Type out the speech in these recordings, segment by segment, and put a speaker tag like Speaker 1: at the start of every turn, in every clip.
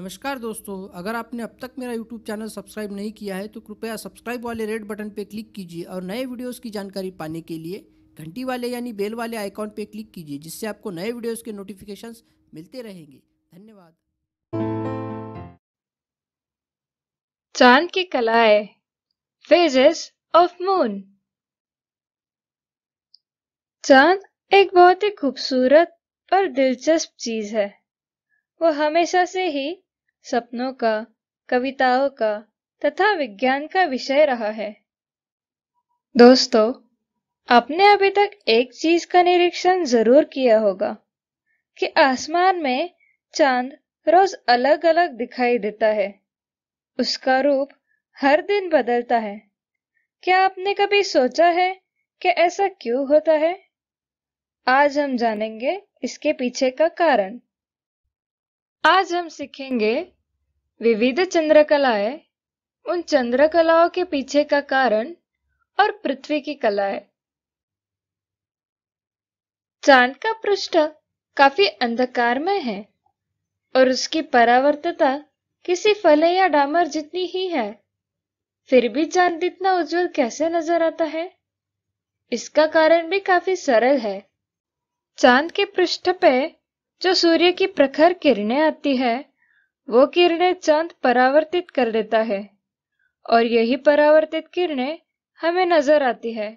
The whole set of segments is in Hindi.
Speaker 1: नमस्कार दोस्तों अगर आपने अब तक मेरा YouTube चैनल सब्सक्राइब नहीं किया है तो कृपया सब्सक्राइब वाले रेड बटन पर क्लिक कीजिए और नए वीडियोस की जानकारी पाने के लिए घंटी वाले यानी बेल वाले आइकॉन पर क्लिक कीजिए जिससे आपको नए वीडियोस के नोटिफिकेशंस मिलते रहेंगे धन्यवाद चांद की कलाएं फेजेस ऑफ मून चांद एक बहुत ही खूबसूरत और दिलचस्प चीज है वो हमेशा से ही सपनों का कविताओं का तथा विज्ञान का विषय रहा है दोस्तों आपने अभी तक एक चीज का निरीक्षण जरूर किया होगा कि आसमान में चांद रोज अलग अलग दिखाई देता है उसका रूप हर दिन बदलता है क्या आपने कभी सोचा है कि ऐसा क्यों होता है आज हम जानेंगे इसके पीछे का कारण आज हम सीखेंगे विविध चंद्रकलाएं उन चंद्रकलाओं के पीछे का कारण और पृथ्वी की कला है चांद का पृष्ठ काफी अंधकारमय है और उसकी परावर्तता किसी फले या डामर जितनी ही है फिर भी चांद इतना उज्जवल कैसे नजर आता है इसका कारण भी काफी सरल है चांद के पृष्ठ पे जो सूर्य की प्रखर किरणें आती है वो किरणें चांद परावर्तित कर देता है और यही परावर्तित किरणें हमें नजर आती है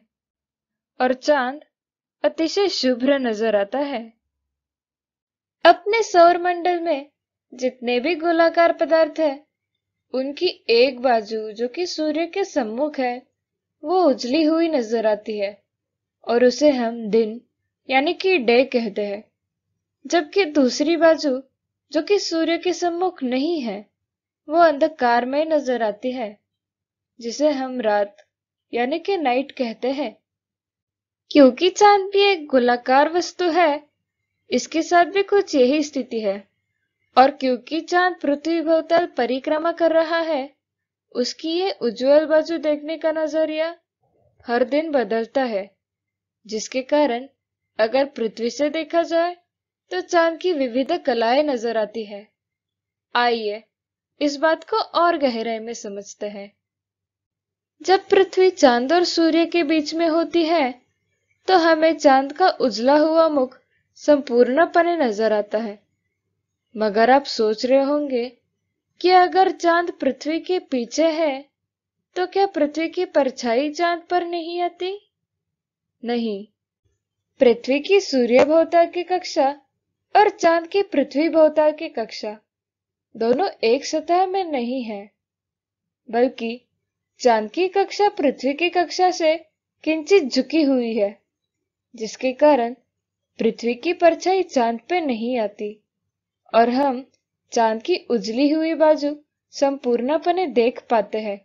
Speaker 1: और चांद अतिशय शुभ्र नजर आता है अपने सौरमंडल में जितने भी गोलाकार पदार्थ है उनकी एक बाजू जो कि सूर्य के सम्मुख है वो उजली हुई नजर आती है और उसे हम दिन यानी कि डे कहते हैं जबकि दूसरी बाजू जो कि सूर्य के सम्मुख नहीं है वो अंधकार में नजर आती है जिसे हम रात यानी कि नाइट कहते हैं क्योंकि चांद भी एक गोलाकार वस्तु है इसके साथ भी कुछ यही स्थिति है और क्योंकि चांद पृथ्वी भवतल परिक्रमा कर रहा है उसकी ये उज्जवल बाजू देखने का नजरिया हर दिन बदलता है जिसके कारण अगर पृथ्वी से देखा जाए तो चांद की विविध कलाएं नजर आती है आइए इस बात को और गहराई में समझते हैं जब पृथ्वी चांद और सूर्य के बीच में होती है तो हमें चांद का उजला हुआ मुख संपूर्णपने नजर आता है मगर आप सोच रहे होंगे कि अगर चांद पृथ्वी के पीछे है तो क्या पृथ्वी की परछाई चांद पर नहीं आती नहीं पृथ्वी की सूर्य भवता की कक्षा और चांद की पृथ्वी भौताल की कक्षा दोनों एक सतह में नहीं है बल्कि चांद की कक्षा पृथ्वी की कक्षा से किंचित झुकी हुई है जिसके कारण पृथ्वी की परछाई चांद पे नहीं आती और हम चांद की उजली हुई बाजू संपूर्णपने देख पाते हैं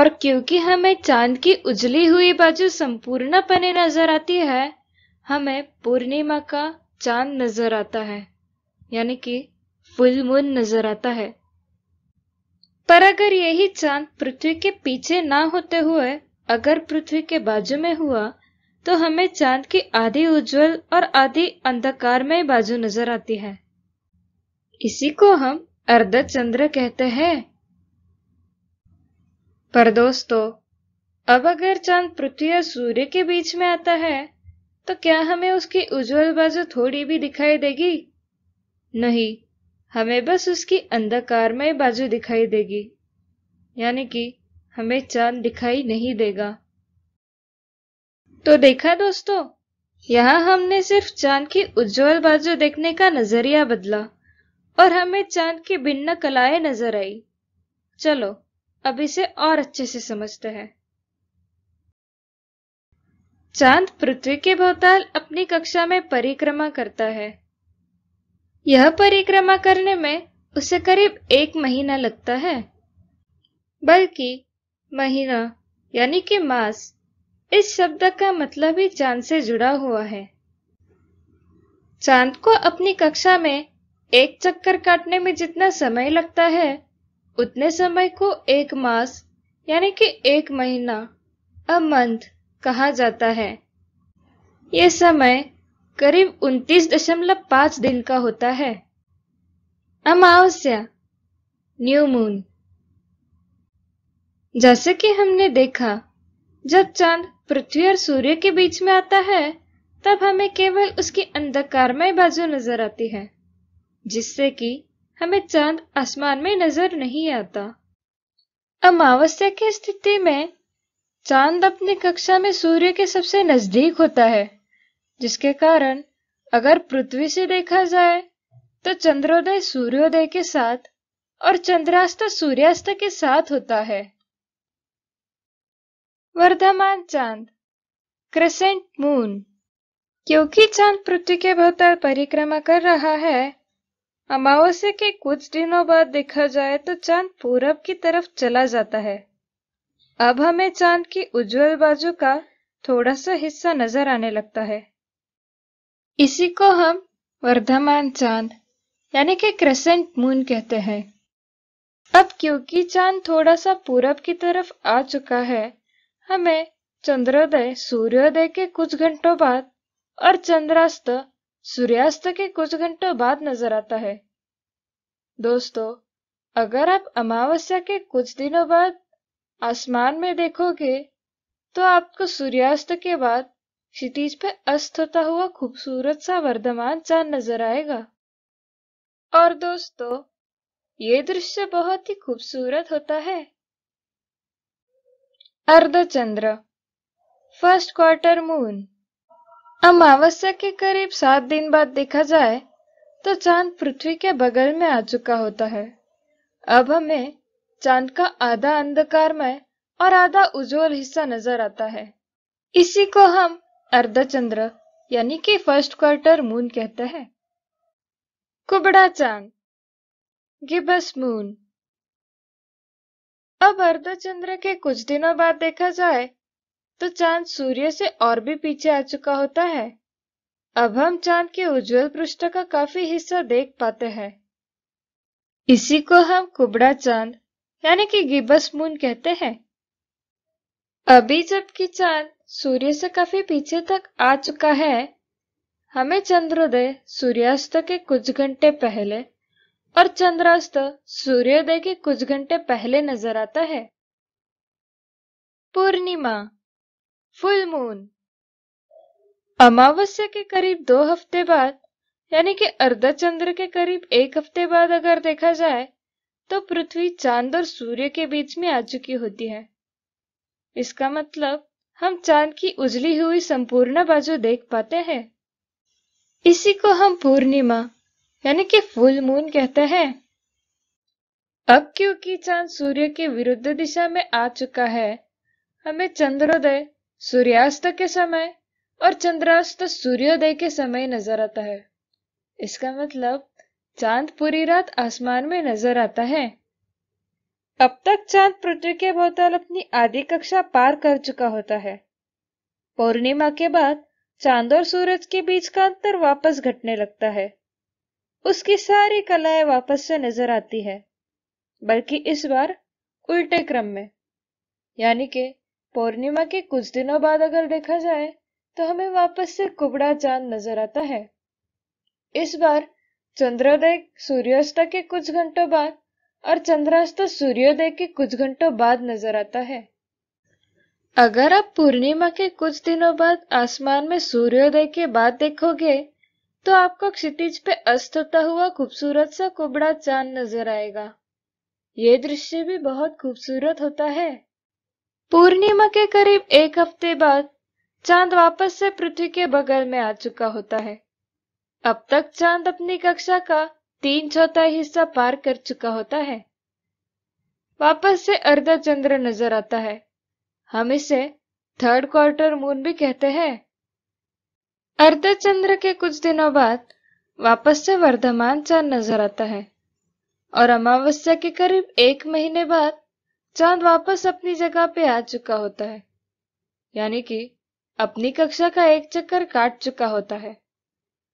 Speaker 1: और क्योंकि हमें चांद की उजली हुई बाजू संपूर्णपने नजर आती है हमें पूर्णिमा का चांद नजर आता है यानी कि फुल मून नजर आता है पर अगर यही चांद पृथ्वी के पीछे ना होते हुए अगर पृथ्वी के बाजू में हुआ तो हमें चांद की आधी उज्जवल और आधी अंधकार में बाजू नजर आती है इसी को हम अर्धचंद्र कहते हैं पर दोस्तों अब अगर चांद पृथ्वी और सूर्य के बीच में आता है तो क्या हमें उसकी उज्जवल बाजू थोड़ी भी दिखाई देगी नहीं हमें बस उसकी अंधकारमय बाजू दिखाई देगी यानी कि हमें चांद दिखाई नहीं देगा तो देखा दोस्तों यहाँ हमने सिर्फ चांद की उज्जवल बाजू देखने का नजरिया बदला और हमें चांद की भिन्न कलाएं नजर आई चलो अब इसे और अच्छे से समझते हैं चांद पृथ्वी के भवताल अपनी कक्षा में परिक्रमा करता है यह परिक्रमा करने में उसे करीब एक महीना लगता है बल्कि महीना यानी कि मास इस शब्द का मतलब ही चांद से जुड़ा हुआ है चांद को अपनी कक्षा में एक चक्कर काटने में जितना समय लगता है उतने समय को एक मास यानी कि एक महीना अ मंथ कहा जाता है ये समय करीब उनतीस दशमलव पांच दिन का होता है अमावस्या न्यू मून जैसे कि हमने देखा जब चांद पृथ्वी और सूर्य के बीच में आता है तब हमें केवल उसकी अंधकारमय बाजू नजर आती है जिससे कि हमें चांद आसमान में नजर नहीं आता अमावस्या की स्थिति में चांद अपनी कक्षा में सूर्य के सबसे नजदीक होता है जिसके कारण अगर पृथ्वी से देखा जाए तो चंद्रोदय सूर्योदय के साथ और चंद्रास्त सूर्यास्त के साथ होता है वर्धमान चांद क्रेसेंट मून क्योंकि चांद पृथ्वी के बहुत परिक्रमा कर रहा है अमावस्या के कुछ दिनों बाद देखा जाए तो चांद पूरब की तरफ चला जाता है अब हमें चांद की उज्जवल बाजू का थोड़ा सा हिस्सा नजर आने लगता है इसी को हम वर्धमान चांद यानी कि क्रेसेंट मून कहते हैं अब क्योंकि चांद थोड़ा सा पूरब की तरफ आ चुका है हमें चंद्रोदय सूर्योदय के कुछ घंटों बाद और चंद्रास्त सूर्यास्त के कुछ घंटों बाद नजर आता है दोस्तों अगर आप अमावस्या के कुछ दिनों बाद आसमान में देखोगे तो आपको सूर्यास्त के बाद क्षितिज पे अस्त होता हुआ खूबसूरत सा वर्धमान चांद नजर आएगा और दोस्तों ये दृश्य बहुत ही खूबसूरत होता है अर्धचंद्र फर्स्ट क्वार्टर मून अमावस्या के करीब सात दिन बाद देखा जाए तो चांद पृथ्वी के बगल में आ चुका होता है अब हमें चांद का आधा अंधकारमय और आधा उज्जवल हिस्सा नजर आता है इसी को हम अर्धचंद्र यानी कि फर्स्ट क्वार्टर मून कहते हैं कुबड़ा चांद गिबस मून अब अर्धचंद्र के कुछ दिनों बाद देखा जाए तो चांद सूर्य से और भी पीछे आ चुका होता है अब हम चांद के उज्जवल पृष्ठ का काफी हिस्सा देख पाते हैं इसी को हम कुबड़ा चांद यानी कि गिबस मून कहते हैं अभी जबकि चांद सूर्य से काफी पीछे तक आ चुका है हमें चंद्रोदय सूर्यास्त के कुछ घंटे पहले और चंद्रास्त सूर्योदय के कुछ घंटे पहले नजर आता है पूर्णिमा फुल मून अमावस्या के करीब दो हफ्ते बाद यानी कि अर्धचंद्र के करीब एक हफ्ते बाद अगर देखा जाए तो पृथ्वी चांद और सूर्य के बीच में आ चुकी होती है इसका मतलब हम चांद की उजली हुई संपूर्ण बाजू देख पाते हैं इसी को हम पूर्णिमा यानी कि फुल मून कहते हैं अब क्योंकि चांद सूर्य के विरुद्ध दिशा में आ चुका है हमें चंद्रोदय सूर्यास्त के समय और चंद्रास्त सूर्योदय के समय नजर आता है इसका मतलब चांद पूरी रात आसमान में नजर आता है अब तक चांद पृथ्वी के भोतल अपनी आधी कक्षा पार कर चुका होता है पूर्णिमा के बाद चांद और सूरज के बीच का अंतर वापस घटने लगता है उसकी सारी कलाएं वापस से नजर आती है बल्कि इस बार उल्टे क्रम में यानी कि पूर्णिमा के कुछ दिनों बाद अगर देखा जाए तो हमें वापस से कुबड़ा चांद नजर आता है इस बार चंद्रोदय सूर्यास्त के कुछ घंटों बाद और चंद्रास्त सूर्योदय के कुछ घंटों बाद नजर आता है अगर आप पूर्णिमा के कुछ दिनों बाद आसमान में सूर्योदय के बाद देखोगे तो आपको क्षितिज पे अस्त होता हुआ खूबसूरत सा कुबड़ा चांद नजर आएगा ये दृश्य भी बहुत खूबसूरत होता है पूर्णिमा के करीब एक हफ्ते बाद चांद वापस से पृथ्वी के बगल में आ चुका होता है अब तक चांद अपनी कक्षा का तीन चौथाई हिस्सा पार कर चुका होता है वापस से अर्धा चंद्र नजर आता है हम इसे थर्ड क्वार्टर मून भी कहते हैं अर्धा चंद्र के कुछ दिनों बाद वापस से वर्धमान चांद नजर आता है और अमावस्या के करीब एक महीने बाद चांद वापस अपनी जगह पे आ चुका होता है यानी कि अपनी कक्षा का एक चक्कर काट चुका होता है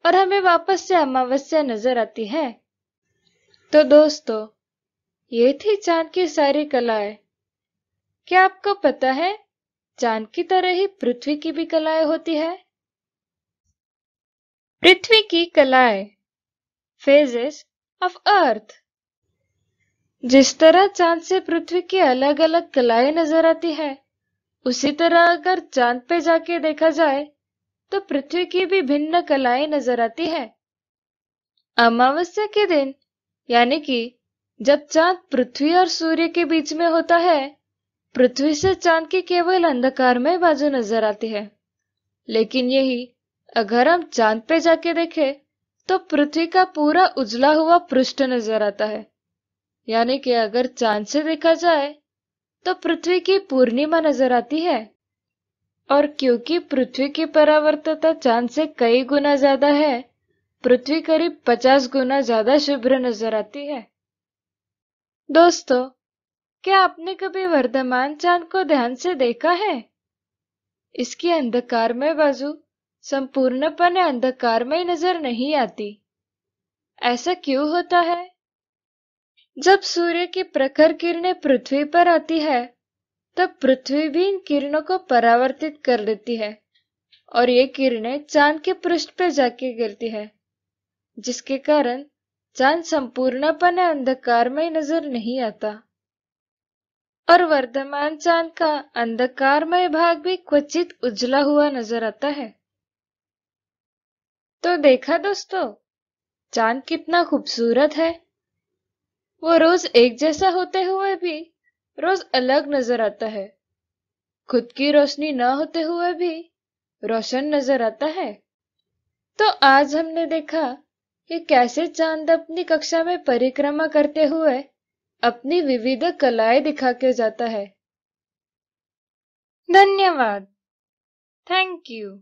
Speaker 1: और हमें वापस से अमावस्या नजर आती है तो दोस्तों ये थी चांद की सारी कलाएं क्या आपको पता है चांद की तरह ही पृथ्वी की भी कलाएं होती है पृथ्वी की कलाएं फेजेस ऑफ अर्थ जिस तरह चांद से पृथ्वी की अलग अलग कलाएं नजर आती है उसी तरह अगर चांद पे जाके देखा जाए तो पृथ्वी की भी भिन्न कलाएं नजर आती है अमावस्या के दिन यानी कि जब चांद पृथ्वी और सूर्य के बीच में होता है पृथ्वी से चांद की केवल अंधकार में बाजू नजर आती है लेकिन यही अगर हम चांद पे जाके देखें तो पृथ्वी का पूरा उजला हुआ पृष्ठ नजर आता है यानी कि अगर चांद से देखा जाए तो पृथ्वी की पूर्णिमा नजर आती है और क्योंकि पृथ्वी की परावर्तता चांद से कई गुना ज्यादा है पृथ्वी करीब पचास गुना ज्यादा शुभ्र नजर आती है दोस्तों क्या आपने कभी वर्धमान चांद को ध्यान से देखा है इसकी अंधकार में बाजू संपूर्णपने अंधकार में नजर नहीं आती ऐसा क्यों होता है जब सूर्य की प्रखर किरणें पृथ्वी पर आती है तब पृथ्वी भी इन किरणों को परावर्तित कर लेती है और ये किरणें चांद के पृष्ठ पर जाके गिरती है जिसके कारण चांद संपूर्णपन अंधकार में नजर नहीं आता और वर्धमान चांद का अंधकारमय भाग भी क्वचित उजला हुआ नजर आता है तो देखा दोस्तों चांद कितना खूबसूरत है वो रोज एक जैसा होते हुए भी रोज अलग नजर आता है खुद की रोशनी न होते हुए भी रोशन नजर आता है तो आज हमने देखा कि कैसे चांद अपनी कक्षा में परिक्रमा करते हुए अपनी विविध कलाएं दिखा के जाता है धन्यवाद थैंक यू